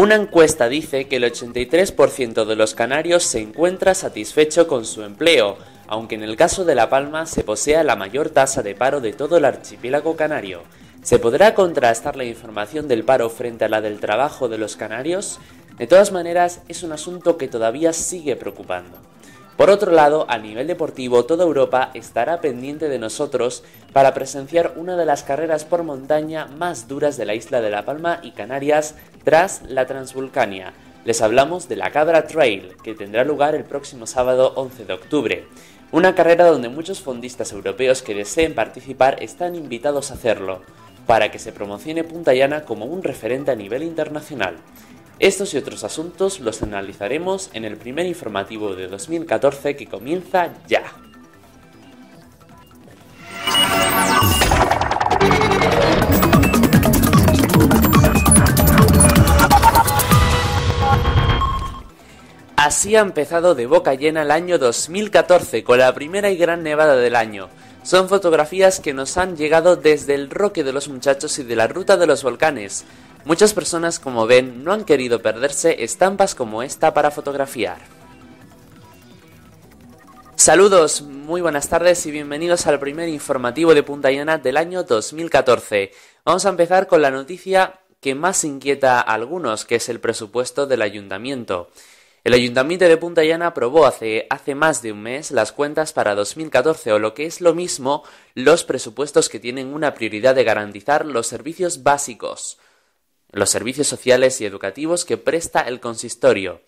Una encuesta dice que el 83% de los canarios se encuentra satisfecho con su empleo, aunque en el caso de La Palma se posea la mayor tasa de paro de todo el archipiélago canario. ¿Se podrá contrastar la información del paro frente a la del trabajo de los canarios? De todas maneras, es un asunto que todavía sigue preocupando. Por otro lado, a nivel deportivo, toda Europa estará pendiente de nosotros para presenciar una de las carreras por montaña más duras de la isla de La Palma y Canarias tras la Transvulcania. Les hablamos de la Cabra Trail, que tendrá lugar el próximo sábado 11 de octubre. Una carrera donde muchos fondistas europeos que deseen participar están invitados a hacerlo, para que se promocione Punta Llana como un referente a nivel internacional. Estos y otros asuntos los analizaremos en el primer informativo de 2014 que comienza ya. Así ha empezado de boca llena el año 2014 con la primera y gran nevada del año. Son fotografías que nos han llegado desde el roque de los muchachos y de la ruta de los volcanes. Muchas personas, como ven, no han querido perderse estampas como esta para fotografiar. Saludos, muy buenas tardes y bienvenidos al primer informativo de Punta Llana del año 2014. Vamos a empezar con la noticia que más inquieta a algunos, que es el presupuesto del ayuntamiento. El ayuntamiento de Punta Llana aprobó hace, hace más de un mes las cuentas para 2014 o lo que es lo mismo, los presupuestos que tienen una prioridad de garantizar los servicios básicos los servicios sociales y educativos que presta el consistorio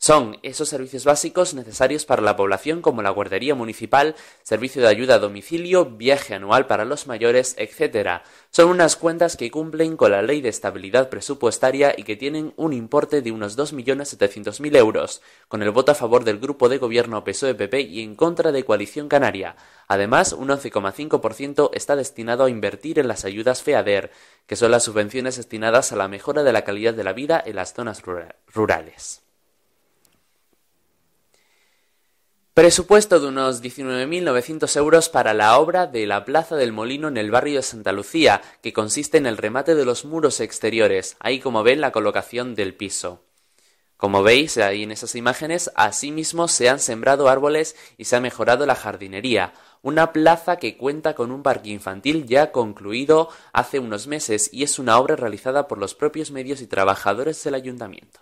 son esos servicios básicos necesarios para la población como la guardería municipal, servicio de ayuda a domicilio, viaje anual para los mayores, etc. Son unas cuentas que cumplen con la Ley de Estabilidad Presupuestaria y que tienen un importe de unos 2.700.000 euros, con el voto a favor del grupo de gobierno PSOE-PP e, y en contra de Coalición Canaria. Además, un 11,5% está destinado a invertir en las ayudas FEADER, que son las subvenciones destinadas a la mejora de la calidad de la vida en las zonas rurales. Presupuesto de unos 19.900 euros para la obra de la Plaza del Molino en el barrio de Santa Lucía, que consiste en el remate de los muros exteriores, ahí como ven la colocación del piso. Como veis ahí en esas imágenes, asimismo se han sembrado árboles y se ha mejorado la jardinería, una plaza que cuenta con un parque infantil ya concluido hace unos meses y es una obra realizada por los propios medios y trabajadores del ayuntamiento.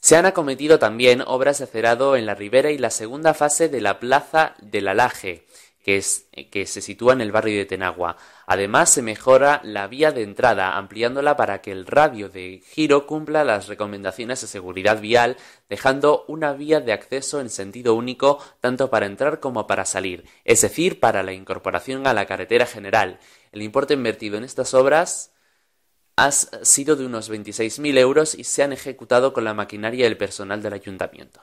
Se han acometido también obras de acerado en la ribera y la segunda fase de la plaza del Alaje, que se sitúa en el barrio de Tenagua. Además, se mejora la vía de entrada, ampliándola para que el radio de giro cumpla las recomendaciones de seguridad vial, dejando una vía de acceso en sentido único tanto para entrar como para salir, es decir, para la incorporación a la carretera general. El importe invertido en estas obras ha sido de unos 26.000 euros y se han ejecutado con la maquinaria y el personal del ayuntamiento.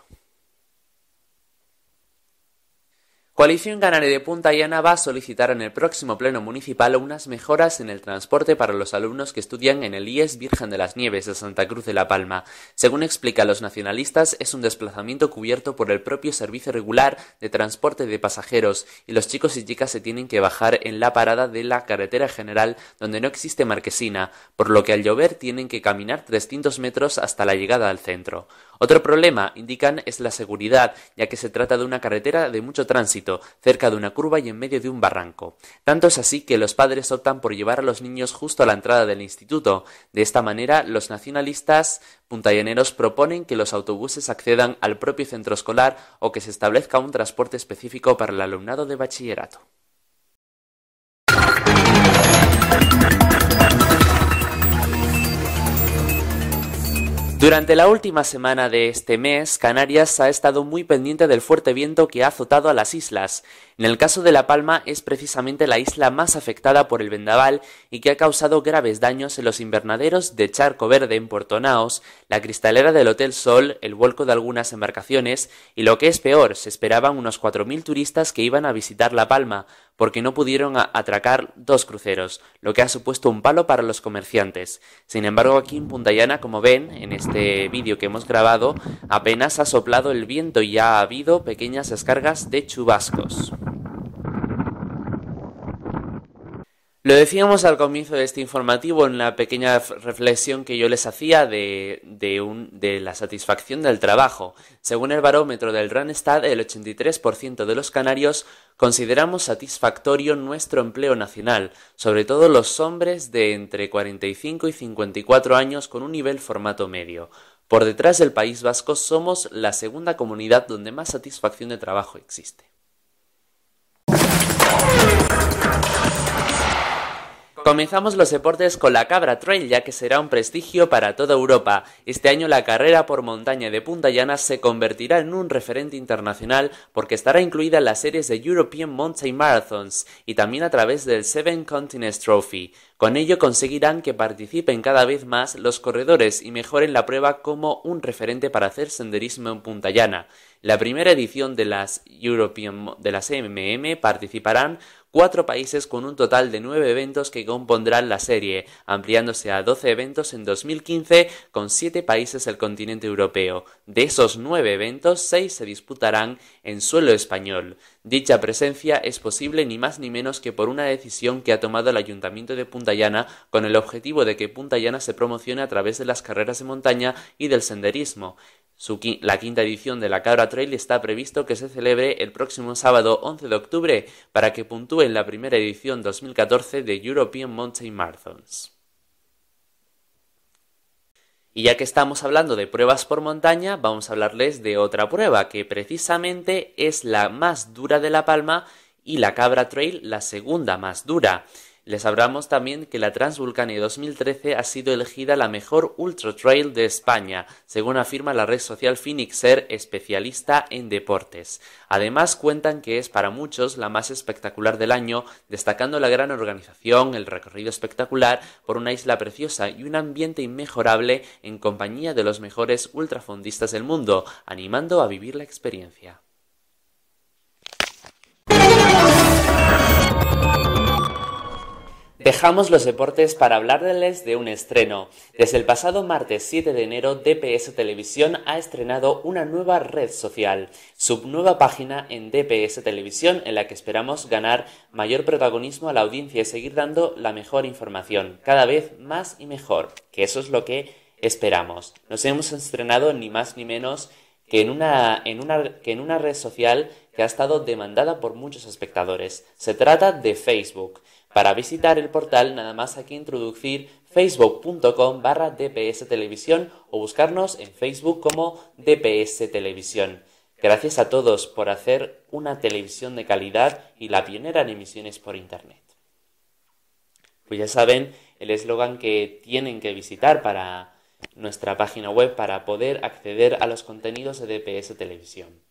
Coalición Ganaré de Punta Llana va a solicitar en el próximo Pleno Municipal unas mejoras en el transporte para los alumnos que estudian en el IES Virgen de las Nieves de Santa Cruz de la Palma. Según explican los nacionalistas, es un desplazamiento cubierto por el propio servicio regular de transporte de pasajeros y los chicos y chicas se tienen que bajar en la parada de la carretera general donde no existe marquesina, por lo que al llover tienen que caminar 300 metros hasta la llegada al centro. Otro problema, indican, es la seguridad, ya que se trata de una carretera de mucho tránsito cerca de una curva y en medio de un barranco. Tanto es así que los padres optan por llevar a los niños justo a la entrada del instituto. De esta manera, los nacionalistas puntallaneros proponen que los autobuses accedan al propio centro escolar o que se establezca un transporte específico para el alumnado de bachillerato. Durante la última semana de este mes, Canarias ha estado muy pendiente del fuerte viento que ha azotado a las islas. En el caso de La Palma es precisamente la isla más afectada por el vendaval y que ha causado graves daños en los invernaderos de Charco Verde en Portonaos, la cristalera del Hotel Sol, el vuelco de algunas embarcaciones y lo que es peor, se esperaban unos 4.000 turistas que iban a visitar La Palma porque no pudieron atracar dos cruceros, lo que ha supuesto un palo para los comerciantes. Sin embargo, aquí en Puntayana, como ven en este vídeo que hemos grabado, apenas ha soplado el viento y ha habido pequeñas descargas de chubascos. Lo decíamos al comienzo de este informativo en la pequeña reflexión que yo les hacía de, la satisfacción del trabajo. Según el barómetro del Randstad, el 83% de los canarios consideramos satisfactorio nuestro empleo nacional, sobre todo los hombres de entre 45 y 54 años con un nivel formato medio. Por detrás del País Vasco somos la segunda comunidad donde más satisfacción de trabajo existe. Comenzamos los deportes con la Cabra Trail, ya que será un prestigio para toda Europa. Este año la carrera por montaña de Punta Llana se convertirá en un referente internacional porque estará incluida en las series de European Mountain Marathons y también a través del Seven Continents Trophy. Con ello conseguirán que participen cada vez más los corredores y mejoren la prueba como un referente para hacer senderismo en Punta Llana. La primera edición de las European de las MM participarán cuatro países con un total de nueve eventos que compondrán la serie, ampliándose a doce eventos en 2015 con siete países del continente europeo. De esos nueve eventos, seis se disputarán en suelo español. Dicha presencia es posible ni más ni menos que por una decisión que ha tomado el Ayuntamiento de Puntallana con el objetivo de que Llana se promocione a través de las carreras de montaña y del senderismo. la quinta edición de la Cabra Trail está previsto que se celebre el próximo sábado 11 de octubre para que puntúe en la primera edición 2014 de European Mountain Marathons. Y ya que estamos hablando de pruebas por montaña, vamos a hablarles de otra prueba que precisamente es la más dura de La Palma y la Cabra Trail la segunda más dura. Les hablamos también que la Transvulcania 2013 ha sido elegida la mejor ultra trail de España, según afirma la red social Phoenixer, especialista en deportes. Además cuentan que es para muchos la más espectacular del año, destacando la gran organización, el recorrido espectacular por una isla preciosa y un ambiente inmejorable en compañía de los mejores ultrafondistas del mundo, animando a vivir la experiencia. Dejamos los deportes para hablarles de un estreno. Desde el pasado martes 7 de enero, DPS Televisión ha estrenado una nueva red social, su nueva página en DPS Televisión en la que esperamos ganar mayor protagonismo a la audiencia y seguir dando la mejor información, cada vez más y mejor, que eso es lo que esperamos. Nos hemos estrenado ni más ni menos que en una, que en una red social que ha estado demandada por muchos espectadores. Se trata de Facebook. Para visitar el portal nada más hay que introducir facebook.com barra DPS Televisión o buscarnos en Facebook como DPS Televisión. Gracias a todos por hacer una televisión de calidad y la pionera en emisiones por Internet. Pues ya saben el eslogan que tienen que visitar para nuestra página web para poder acceder a los contenidos de DPS Televisión.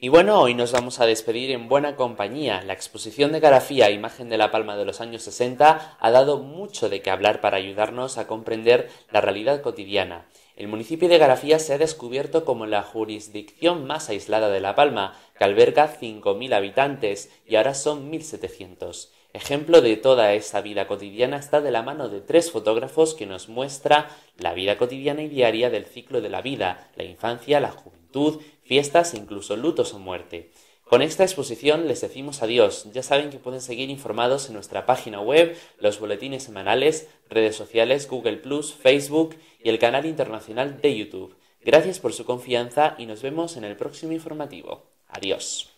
Y bueno, hoy nos vamos a despedir en buena compañía. La exposición de Garafía, imagen de la palma de los años 60, ha dado mucho de qué hablar para ayudarnos a comprender la realidad cotidiana. El municipio de Garafía se ha descubierto como la jurisdicción más aislada de La Palma, que alberga 5.000 habitantes y ahora son 1.700. Ejemplo de toda esa vida cotidiana está de la mano de tres fotógrafos que nos muestra la vida cotidiana y diaria del ciclo de la vida, la infancia, la juventud fiestas e incluso lutos o muerte. Con esta exposición les decimos adiós. Ya saben que pueden seguir informados en nuestra página web, los boletines semanales, redes sociales, Google Plus, Facebook y el canal internacional de YouTube. Gracias por su confianza y nos vemos en el próximo informativo. Adiós.